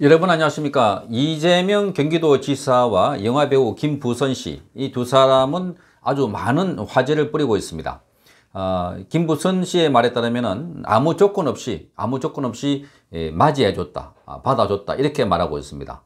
여러분 안녕하십니까 이재명 경기도지사와 영화배우 김부선 씨 이 두 사람은 아주 많은 화제를 뿌리고 있습니다 어, 김부선 씨의 말에 따르면 아무 조건 없이 아무 조건 없이 예, 맞이해줬다 아, 받아줬다 이렇게 말하고 있습니다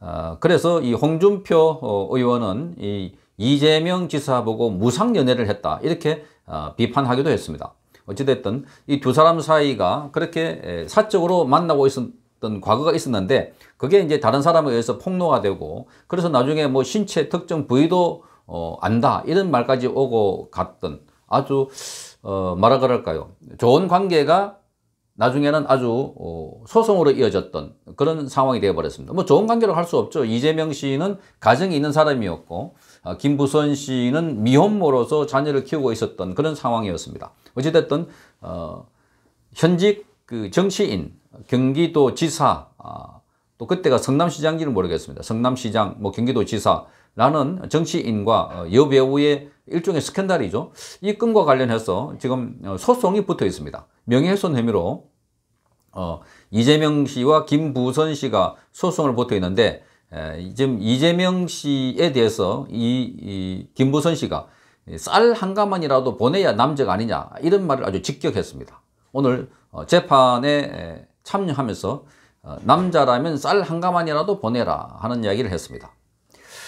어, 그래서 이 홍준표 어, 의원은 이 이재명 지사 보고 무상연애를 했다 이렇게 어, 비판하기도 했습니다 어찌됐든 이 두 사람 사이가 그렇게 예, 사적으로 만나고 있었 어떤 과거가 있었는데 그게 이제 다른 사람에 의해서 폭로가 되고 그래서 나중에 뭐 신체 특정 부위도 어, 안다 이런 말까지 오고 갔던 아주 어, 뭐라 그럴까요 좋은 관계가 나중에는 아주 어, 소송으로 이어졌던 그런 상황이 되어버렸습니다. 뭐 좋은 관계로 할 수 없죠. 이재명 씨는 가정이 있는 사람이었고 어, 김부선 씨는 미혼모로서 자녀를 키우고 있었던 그런 상황이었습니다. 어찌됐든 어, 현직 그 정치인 경기도 지사, 아, 또 그때가 성남시장인지는 모르겠습니다. 성남시장, 뭐 경기도지사, 라는 정치인과 어, 여배우의 일종의 스캔들이죠. 이 건과 관련해서 지금 어, 소송이 붙어 있습니다. 명예훼손 혐의로 어, 이재명 씨와 김부선 씨가 소송을 붙어 있는데 에, 지금 이재명 씨에 대해서 이, 이 김부선 씨가 쌀 한 가만이라도 보내야 남자가 아니냐 이런 말을 아주 직격했습니다. 오늘 어, 재판에 에 참여하면서 어, 남자라면 쌀 한 가만이라도 보내라 하는 이야기를 했습니다.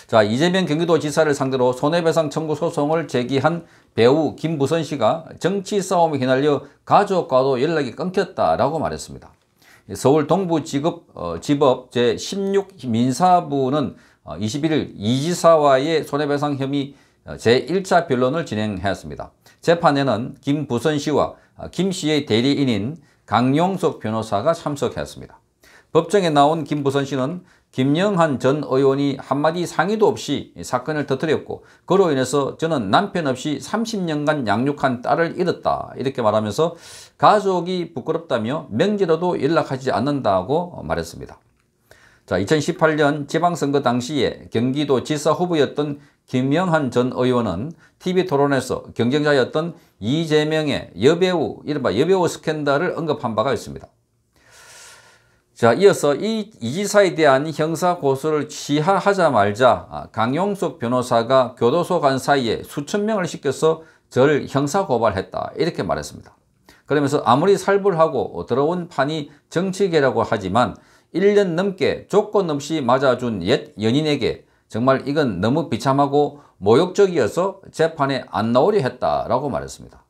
자 이재명 경기도지사를 상대로 손해배상 청구 소송을 제기한 배우 김부선 씨가 정치 싸움에 휘날려 가족과도 연락이 끊겼다라고 말했습니다. 서울 동부지급 어, 지법 제 16 민사부는 어, 21일 이지사와의 손해배상 혐의 어, 제1차 변론을 진행했습니다. 재판에는 김부선 씨와 어, 김 씨의 대리인인 강용석 변호사가 참석했습니다. 법정에 나온 김부선 씨는 김영한 전 의원이 한마디 상의도 없이 사건을 터뜨렸고 그로 인해서 저는 남편 없이 30년간 양육한 딸을 잃었다 이렇게 말하면서 가족이 부끄럽다며 명제로도 연락하지 않는다고 말했습니다. 자, 2018년 지방선거 당시에 경기도 지사 후보였던 김영한 전 의원은 TV토론에서 경쟁자였던 이재명의 여배우, 이른바 여배우 스캔들을 언급한 바가 있습니다. 자, 이어서 이, 이 지사에 대한 형사 고소를 취하하자 말자 아, 강용석 변호사가 교도소 간 사이에 수천 명을 시켜서 저를 형사 고발했다. 이렇게 말했습니다. 그러면서 아무리 살벌하고 들어온 판이 정치계라고 하지만 1년 넘게 조건 없이 맞아준 옛 연인에게 정말 이건 너무 비참하고 모욕적이어서 재판에 안 나오려 했다라고 말했습니다.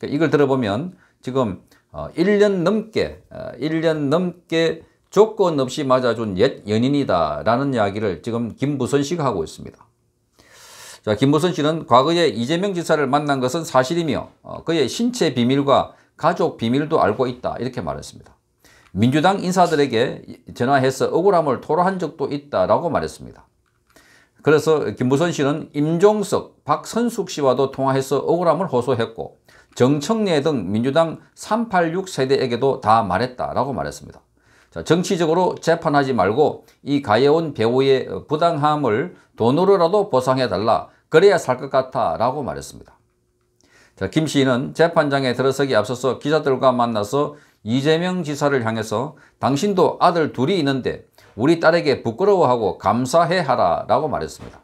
그러니까 이걸 들어보면 지금 1년 어, 넘게 1년 어, 넘게 조건 없이 맞아준 옛 연인이다 라는 이야기를 지금 김부선 씨가 하고 있습니다. 자, 김부선 씨는 과거에 이재명 지사를 만난 것은 사실이며 어, 그의 신체 비밀과 가족 비밀도 알고 있다 이렇게 말했습니다. 민주당 인사들에게 전화해서 억울함을 토로한 적도 있다라고 말했습니다. 그래서 김무선 씨는 임종석, 박선숙 씨와도 통화해서 억울함을 호소했고 정청래 등 민주당 386 세대에게도 다 말했다라고 말했습니다. 자, 정치적으로 재판하지 말고 이 가해온 배우의 부당함을 돈으로라도 보상해달라 그래야 살 것 같아 라고 말했습니다. 자, 김 씨는 재판장에 들어서기 앞서서 기자들과 만나서 이재명 지사를 향해서 당신도 아들 둘이 있는데 우리 딸에게 부끄러워하고 감사해 하라 라고 말했습니다.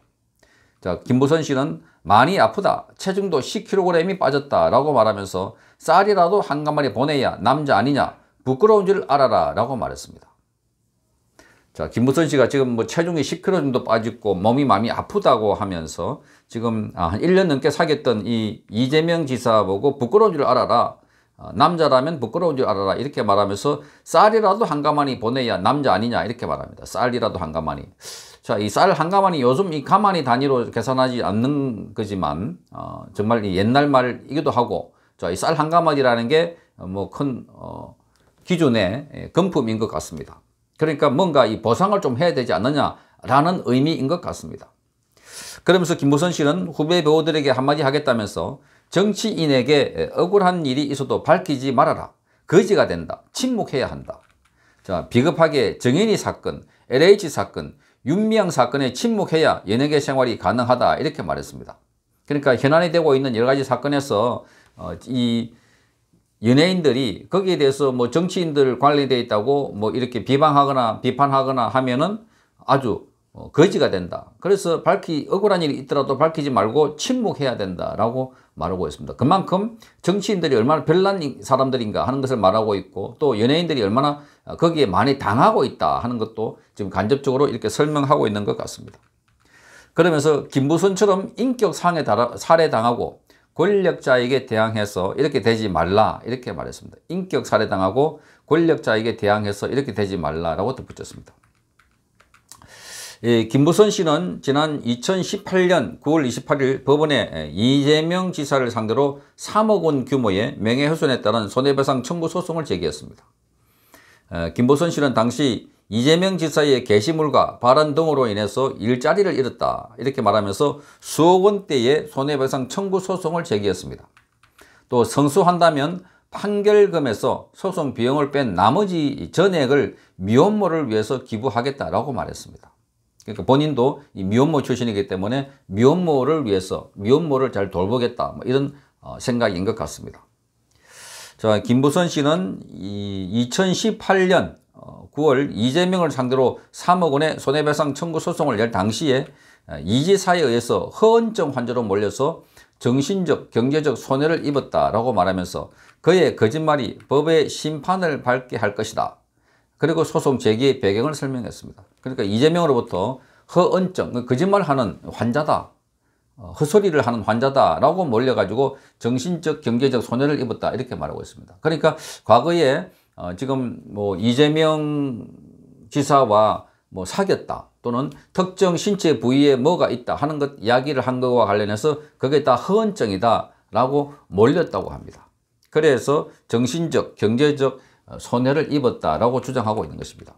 자, 김부선 씨는 많이 아프다. 체중도 10kg이 빠졌다. 라고 말하면서 쌀이라도 한 가마리 보내야 남자 아니냐. 부끄러운 줄 알아라. 라고 말했습니다. 자, 김부선 씨가 지금 뭐 체중이 10kg 정도 빠졌고 몸이 마이 아프다고 하면서 지금 한 1년 넘게 사귀었던 이 이재명 지사보고 부끄러운 줄 알아라. 어, 남자라면 부끄러운 줄 알아라 이렇게 말하면서 쌀이라도 한 가마니 보내야 남자 아니냐 이렇게 말합니다. 쌀이라도 한 가마니. 자, 이 쌀한 가마니 요즘 이 가마니 단위로 계산하지 않는 거지만 어, 정말 옛날 말이기도 하고 자, 이 쌀한 가마니라는 게 뭐큰 어, 기준의 예, 금품인 것 같습니다. 그러니까 뭔가 이 보상을 좀 해야 되지 않느냐라는 의미인 것 같습니다. 그러면서 김무선 씨는 후배 배우들에게 한마디 하겠다면서 정치인에게 억울한 일이 있어도 밝히지 말아라. 거지가 된다. 침묵해야 한다. 자, 비겁하게 정인이 사건, LH 사건, 윤미향 사건에 침묵해야 연예계 생활이 가능하다. 이렇게 말했습니다. 그러니까 현안이 되고 있는 여러 가지 사건에서 어, 이 연예인들이 거기에 대해서 뭐 정치인들 관련되어 있다고 뭐 이렇게 비방하거나 비판하거나 하면은 아주 어, 거지가 된다. 그래서 밝히 억울한 일이 있더라도 밝히지 말고 침묵해야 된다라고 말하고 있습니다. 그만큼 정치인들이 얼마나 별난 사람들인가 하는 것을 말하고 있고 또 연예인들이 얼마나 어, 거기에 많이 당하고 있다 하는 것도 지금 간접적으로 이렇게 설명하고 있는 것 같습니다. 그러면서 김부순처럼 인격 상해 살해당하고 권력자에게 대항해서 이렇게 되지 말라 이렇게 말했습니다. 인격 살해당하고 권력자에게 대항해서 이렇게 되지 말라라고 덧붙였습니다. 예, 김부선 씨는 지난 2018년 9월 28일 법원에 이재명 지사를 상대로 3억 원 규모의 명예훼손에 따른 손해배상 청구 소송을 제기했습니다. 어, 김부선 씨는 당시 이재명 지사의 게시물과 발언 등으로 인해서 일자리를 잃었다 이렇게 말하면서 수억 원대의 손해배상 청구 소송을 제기했습니다. 또 성수한다면 판결금에서 소송 비용을 뺀 나머지 전액을 미혼모를 위해서 기부하겠다라고 말했습니다. 그러니까 본인도 미혼모 출신이기 때문에 미혼모를 위해서 미혼모를 잘 돌보겠다 뭐 이런 어, 생각인 것 같습니다. 자 김부선 씨는 2018년 9월 어, 이재명을 상대로 3억 원의 손해배상 청구 소송을 열 당시에 어, 이지사에 의해서 허언증 환자로 몰려서 정신적, 경제적 손해를 입었다라고 말하면서 그의 거짓말이 법의 심판을 받게 할 것이다. 그리고 소송 제기의 배경을 설명했습니다. 그러니까 이재명으로부터 허언증, 그 거짓말하는 환자다. 허소리를 어, 하는 환자다라고 몰려가지고 정신적 경제적 손해를 입었다 이렇게 말하고 있습니다. 그러니까 과거에 어, 지금 뭐 이재명 지사와 뭐 사귀었다 또는 특정 신체 부위에 뭐가 있다 하는 것 이야기를 한 것과 관련해서 그게 다 허언증이다 라고 몰렸다고 합니다. 그래서 정신적 경제적 어, 손해를 입었다라고 주장하고 있는 것입니다.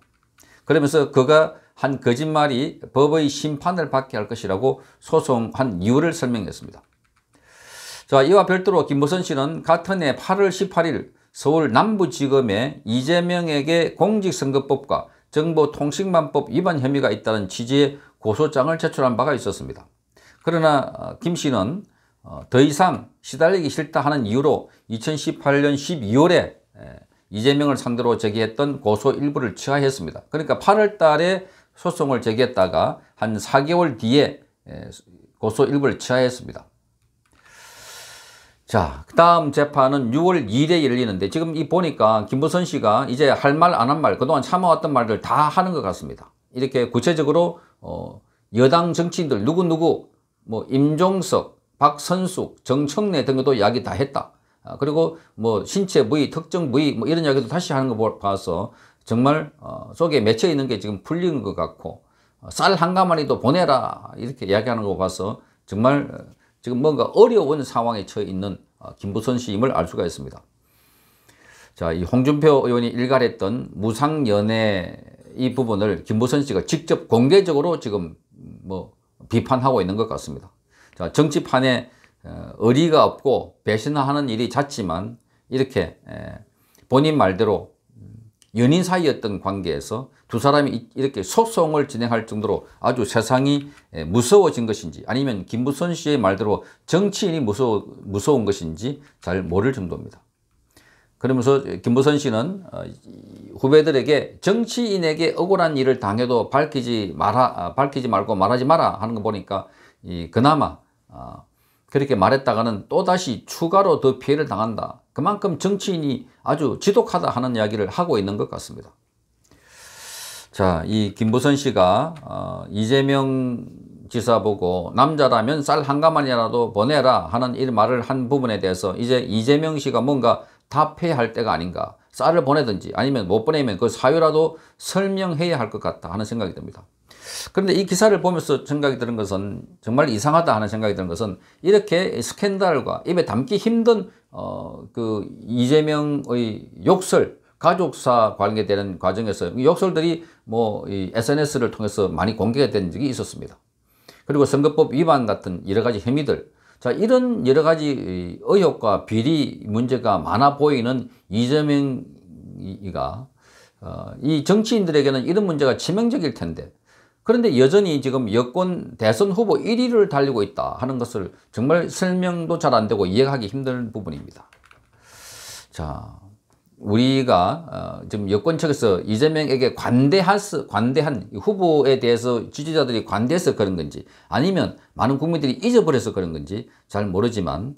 그러면서 그가 한 거짓말이 법의 심판을 받게 할 것이라고 소송한 이유를 설명했습니다. 자, 이와 별도로 김무선 씨는 같은 해 8월 18일 서울 남부지검에 이재명에게 공직선거법과 정보통신망법 위반 혐의가 있다는 취지의 고소장을 제출한 바가 있었습니다. 그러나 어, 김 씨는 어, 더 이상 시달리기 싫다 하는 이유로 2018년 12월에 이재명을 상대로 제기했던 고소 일부를 취하했습니다. 그러니까 8월 달에 소송을 제기했다가 한 4개월 뒤에 고소 일부를 취하했습니다. 자, 그 다음 재판은 6월 2일에 열리는데 지금 이 보니까 김부선 씨가 이제 할 말 안 한 말 그동안 참아왔던 말들 다 하는 것 같습니다. 이렇게 구체적으로 어, 여당 정치인들 누구누구 뭐 임종석, 박선숙, 정청래 등도 이야기 다 했다. 아, 그리고 뭐 신체 부위, 특정 부위 뭐 이런 이야기도 다시 하는 거 봐서 정말 어, 속에 맺혀 있는 게 지금 풀리는 것 같고 어, 쌀한 가마리도 보내라 이렇게 이야기하는 거 봐서 정말 어, 지금 뭔가 어려운 상황에 처해 있는 김부선 씨임을 알 수가 있습니다. 자, 이 홍준표 의원이 일갈했던 무상연애 이 부분을 김부선 씨가 직접 공개적으로 지금 뭐 비판하고 있는 것 같습니다. 자, 정치판에 어, 의리가 없고 배신하는 일이 잦지만 이렇게 본인 말대로 음, 연인 사이였던 관계에서 두 사람이 이렇게 소송을 진행할 정도로 아주 세상이 무서워진 것인지 아니면 김부선 씨의 말대로 정치인이 무서워, 무서운 것인지 잘 모를 정도입니다. 그러면서 김부선 씨는 어, 후배들에게 정치인에게 억울한 일을 당해도 밝히지 말아 아, 밝히지 말고 말하지 마라 하는 거 보니까 그나마 아, 그렇게 말했다가는 또다시 추가로 더 피해를 당한다. 그만큼 정치인이 아주 지독하다 하는 이야기를 하고 있는 것 같습니다. 자, 이 김부선 씨가 어, 이재명 지사 보고 남자라면 쌀 한가마니라도 보내라 하는 이 말을 한 부분에 대해서 이제 이재명 씨가 뭔가 답해할 야 때가 아닌가 쌀을 보내든지 아니면 못 보내면 그 사유라도 설명해야 할 것 같다 하는 생각이 듭니다. 그런데 이 기사를 보면서 생각이 드는 것은 정말 이상하다 하는 생각이 드는 것은 이렇게 스캔들과 입에 담기 힘든 어, 그 이재명의 욕설 가족사 관계되는 과정에서 욕설들이 뭐이 SNS를 통해서 많이 공개가 된 적이 있었습니다. 그리고 선거법 위반 같은 여러 가지 혐의들 자 이런 여러 가지 의혹과 비리 문제가 많아 보이는 이재명이가 어, 이 정치인들에게는 이런 문제가 치명적일 텐데 그런데 여전히 지금 여권 대선 후보 1위를 달리고 있다 하는 것을 정말 설명도 잘 안 되고 이해하기 힘든 부분입니다. 자, 우리가 어, 지금 여권 측에서 이재명에게 관대한, 관대한 후보에 대해서 지지자들이 관대해서 그런 건지 아니면 많은 국민들이 잊어버려서 그런 건지 잘 모르지만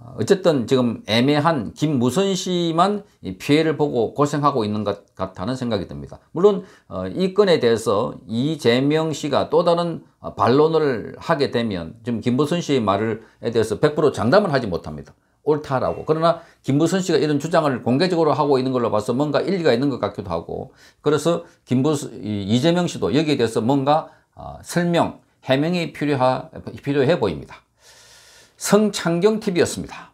어, 어쨌든 지금 애매한 김무선 씨만 피해를 보고 고생하고 있는 것 같다는 생각이 듭니다. 물론 어, 이 건에 대해서 이재명 씨가 또 다른 어, 반론을 하게 되면 지금 김무선 씨의 말에 대해서 100% 장담을 하지 못합니다. 옳다라고. 그러나 김무선 씨가 이런 주장을 공개적으로 하고 있는 걸로 봐서 뭔가 일리가 있는 것 같기도 하고 그래서 김부선, 이재명 씨도 여기에 대해서 뭔가 설명, 해명이 필요하, 필요해 보입니다. 성창경TV였습니다.